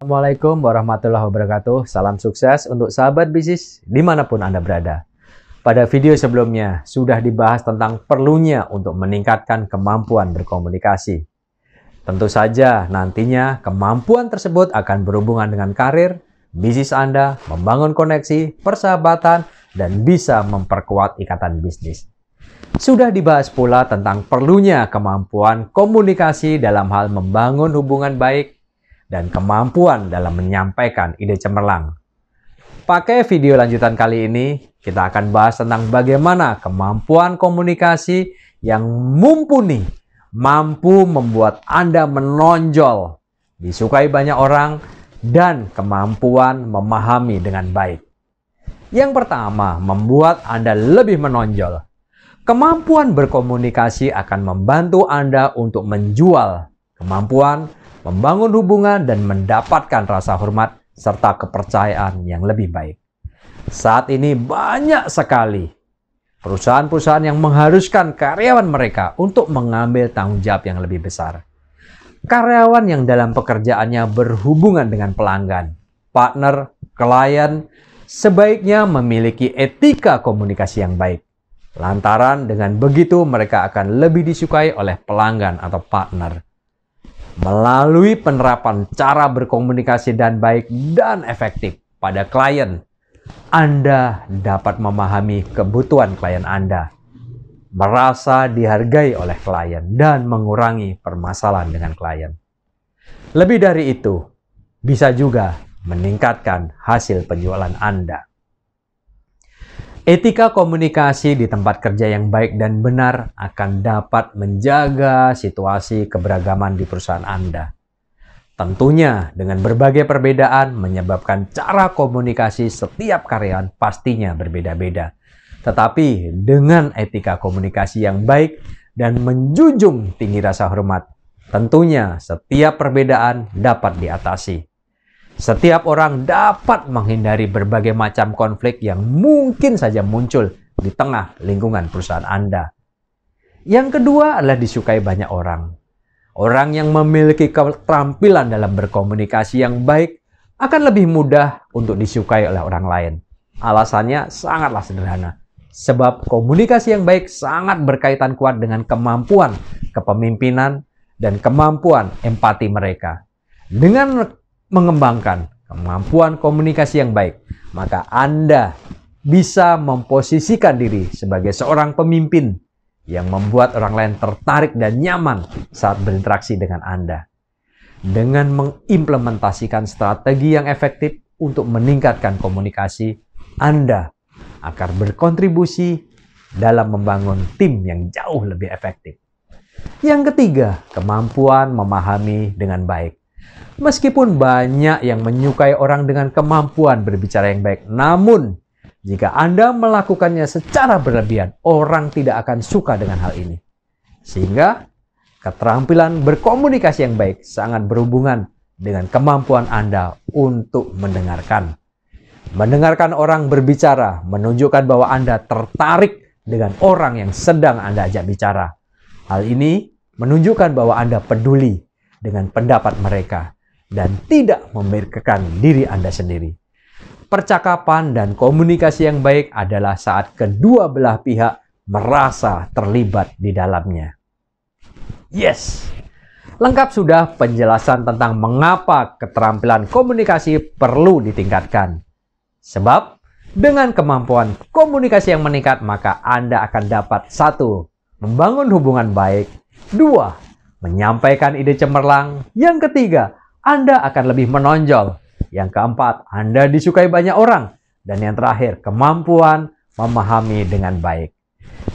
Assalamualaikum warahmatullahi wabarakatuh. Salam sukses untuk sahabat bisnis dimanapun Anda berada. Pada video sebelumnya sudah dibahas tentang perlunya untuk meningkatkan kemampuan berkomunikasi. Tentu saja nantinya kemampuan tersebut akan berhubungan dengan karir, bisnis Anda, membangun koneksi, persahabatan, dan bisa memperkuat ikatan bisnis. Sudah dibahas pula tentang perlunya kemampuan komunikasi dalam hal membangun hubungan baik dan kemampuan dalam menyampaikan ide cemerlang. Pakai video lanjutan kali ini, kita akan bahas tentang bagaimana kemampuan komunikasi yang mumpuni mampu membuat Anda menonjol, disukai banyak orang, dan kemampuan memahami dengan baik. Yang pertama, membuat Anda lebih menonjol. Kemampuan berkomunikasi akan membantu Anda untuk menjual kemampuan membangun hubungan dan mendapatkan rasa hormat serta kepercayaan yang lebih baik. Saat ini banyak sekali perusahaan-perusahaan yang mengharuskan karyawan mereka untuk mengambil tanggung jawab yang lebih besar. Karyawan yang dalam pekerjaannya berhubungan dengan pelanggan, partner, klien, sebaiknya memiliki etika komunikasi yang baik. Lantaran dengan begitu mereka akan lebih disukai oleh pelanggan atau partner melalui penerapan cara berkomunikasi dan baik dan efektif pada klien, Anda dapat memahami kebutuhan klien Anda, merasa dihargai oleh klien, dan mengurangi permasalahan dengan klien. Lebih dari itu, bisa juga meningkatkan hasil penjualan Anda. Etika komunikasi di tempat kerja yang baik dan benar akan dapat menjaga situasi keberagaman di perusahaan Anda. Tentunya dengan berbagai perbedaan menyebabkan cara komunikasi setiap karyawan pastinya berbeda-beda. Tetapi dengan etika komunikasi yang baik dan menjunjung tinggi rasa hormat, tentunya setiap perbedaan dapat diatasi. Setiap orang dapat menghindari berbagai macam konflik yang mungkin saja muncul di tengah lingkungan perusahaan Anda. Yang kedua adalah disukai banyak orang. Orang yang memiliki keterampilan dalam berkomunikasi yang baik akan lebih mudah untuk disukai oleh orang lain. Alasannya sangatlah sederhana. Sebab komunikasi yang baik sangat berkaitan kuat dengan kemampuan kepemimpinan dan kemampuan empati mereka. Dengan mengembangkan kemampuan komunikasi yang baik, maka Anda bisa memposisikan diri sebagai seorang pemimpin yang membuat orang lain tertarik dan nyaman saat berinteraksi dengan Anda. Dengan mengimplementasikan strategi yang efektif untuk meningkatkan komunikasi, Anda akan berkontribusi dalam membangun tim yang jauh lebih efektif. Yang ketiga, kemampuan memahami dengan baik. Meskipun banyak yang menyukai orang dengan kemampuan berbicara yang baik, namun jika Anda melakukannya secara berlebihan, orang tidak akan suka dengan hal ini. Sehingga keterampilan berkomunikasi yang baik sangat berhubungan dengan kemampuan Anda untuk mendengarkan. Mendengarkan orang berbicara menunjukkan bahwa Anda tertarik dengan orang yang sedang Anda ajak bicara. Hal ini menunjukkan bahwa Anda peduli dengan pendapat mereka dan tidak memikirkan diri Anda sendiri. Percakapan dan komunikasi yang baik adalah saat kedua belah pihak merasa terlibat di dalamnya. Yes, lengkap sudah penjelasan tentang mengapa keterampilan komunikasi perlu ditingkatkan. Sebab dengan kemampuan komunikasi yang meningkat, maka Anda akan dapat satu, membangun hubungan baik, dua, menyampaikan ide cemerlang. Yang ketiga, Anda akan lebih menonjol. Yang keempat, Anda disukai banyak orang. Dan yang terakhir, kemampuan memahami dengan baik.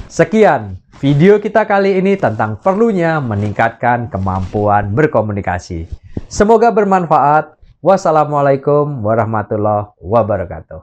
Sekian video kita kali ini tentang perlunya meningkatkan kemampuan berkomunikasi. Semoga bermanfaat. Wassalamualaikum warahmatullahi wabarakatuh.